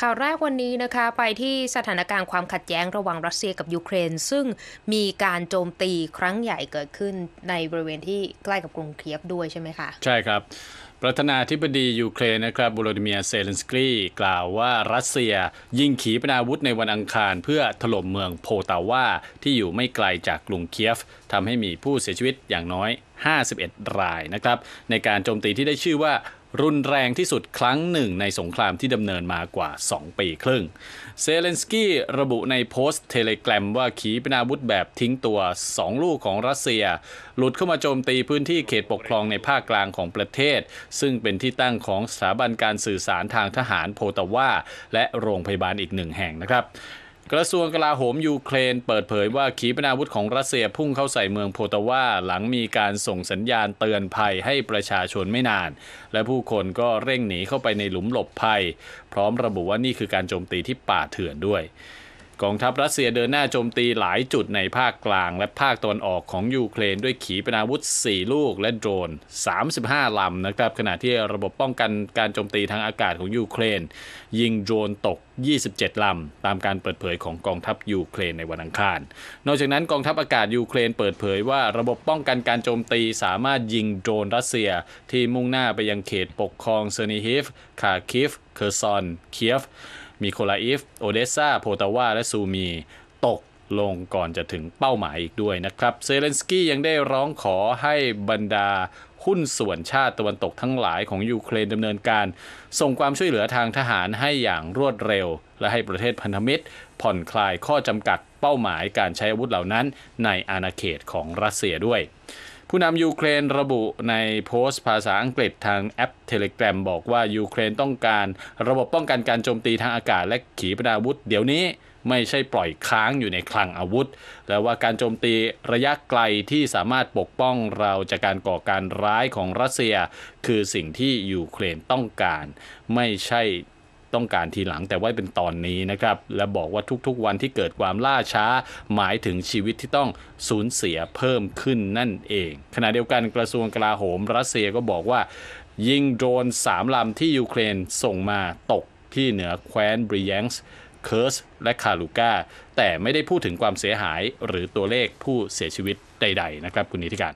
ข่าวแรกวันนี้นะคะไปที่สถานการณ์ความขัดแย้งระหว่างรัสเซียกับยูเครน ซึ่งมีการโจมตีครั้งใหญ่เกิดขึ้นในบริเวณที่ใกล้กับกรุงเคียฟด้วยใช่ไหมคะ ใช่ครับ ประธานาธิบดียูเครนนะครับบูโลดิเมียเซเลนสกี้กล่าวว่ารัสเซียยิงขีปนาวุธในวันอังคารเพื่อถล่มเมืองโพตาวาที่อยู่ไม่ไกลจากกรุงเคียฟทำให้มีผู้เสียชีวิตอย่างน้อย 51 รายนะครับในการโจมตีที่ได้ชื่อว่ารุนแรงที่สุดครั้งหนึ่งในสงครามที่ดำเนินมากว่า 2 ปีครึ่ง เซเลนสกี้ระบุในโพสต์เทเลกรมว่าขีปนาวุธแบบทิ้งตัว 2 ลูกของรัสเซีย หลุดเข้ามาโจมตีพื้นที่เขตปกครองในภาคกลางของประเทศ ซึ่งเป็นที่ตั้งของสถาบันการสื่อสารทางทหารโพตาวาและโรงพยาบาลอีกหนึ่งแห่งนะครับกระทรวงกลาโหมยูเครนเปิดเผยว่าขีปนาวุธของรัสเซียพุ่งเข้าใส่เมืองโพตาวาหลังมีการส่งสัญญาณเตือนภัยให้ประชาชนไม่นาน และผู้คนก็เร่งหนีเข้าไปในหลุมหลบภัย พร้อมระบุว่านี่คือการโจมตีที่ป่าเถื่อนด้วยกองทัพรัสเซียเดินหน้าโจมตีหลายจุดในภาคกลางและภาคตะวันออกของยูเครน ด้วยขีปนาวุธ4ลูกและโดรน 35 ลำนะครับขณะที่ระบบป้องกันการโจมตีทางอากาศของยูเครนยิงโดรนตก 27 ลำตามการเปิดเผยของกองทัพยูเครนในวันอังคาร นอกจากนั้นกองทัพอากาศยูเครน เปิดเผยว่าระบบป้องกันการโจมตีสามารถยิงโดรนรัสเซีย ที่มุ่งหน้าไปยังเขตปกครองเซอร์นิฮิฟคาคิฟ เคอร์ซอน เคียฟมีโคลาอิฟ โอเดซ่าโพตาวา และซูมี ตกลงก่อนจะถึงเป้าหมายอีกด้วยนะครับ เซเลนสกี้ยังได้ร้องขอให้บรรดา หุ้นส่วนชาติตะวันตกทั้งหลายของยูเครนดำเนินการ ส่งความช่วยเหลือทางทหารให้อย่างรวดเร็ว และให้ประเทศพันธมิตร ผ่อนคลายข้อจำกัดเป้าหมายการใช้อาวุธเหล่านั้น ในอาณาเขตของรัสเซียด้วยผู้นำยูเครนระบุในโพสต์ภาษาอังกฤษทางแอปเทเลกรมบอกว่ายูเครนต้องการระบบป้องกันการโจมตีทางอากาศ และขีปนาวุธเดี๋ยวนี้ไม่ใช่ปล่อยค้างอยู่ในคลังอาวุธ แล่ว่าการโจมตีระยะไกลที่สามารถปกป้องเราจากการก่อการร้ายของรัสเซีย คือสิ่งที่ยูเครนต้องการไม่ใช่ต้องการทีหลังแต่ว่าเป็นตอนนี้นะครับ และบอกว่าทุก ๆ วันที่เกิดความล่าช้าหมายถึงชีวิตที่ต้องสูญเสียเพิ่มขึ้นนั่นเอง ขณะเดียวกันกระทรวงกลาโหม รัสเซียก็บอกว่ายิงโดรนสามลำที่ยูเครนส่งมาตกที่เหนือแคว้นบริยังส์ เคิร์สและคาลูกาแต่ไม่ได้พูดถึงความเสียหายหรือตัวเลขผู้เสียชีวิตใดๆ นะครับคุณนิติการ